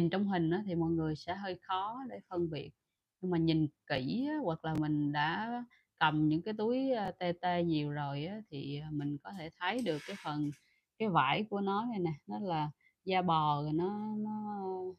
nhìn trong hình thì mọi người sẽ hơi khó để phân biệt nhưng mà nhìn kỹ hoặc là mình đã cầm những cái túi à, TT nhiều rồi thì à, mình có thể thấy được cái phần cái vải của nó này nè nó là da bò rồi nó, nó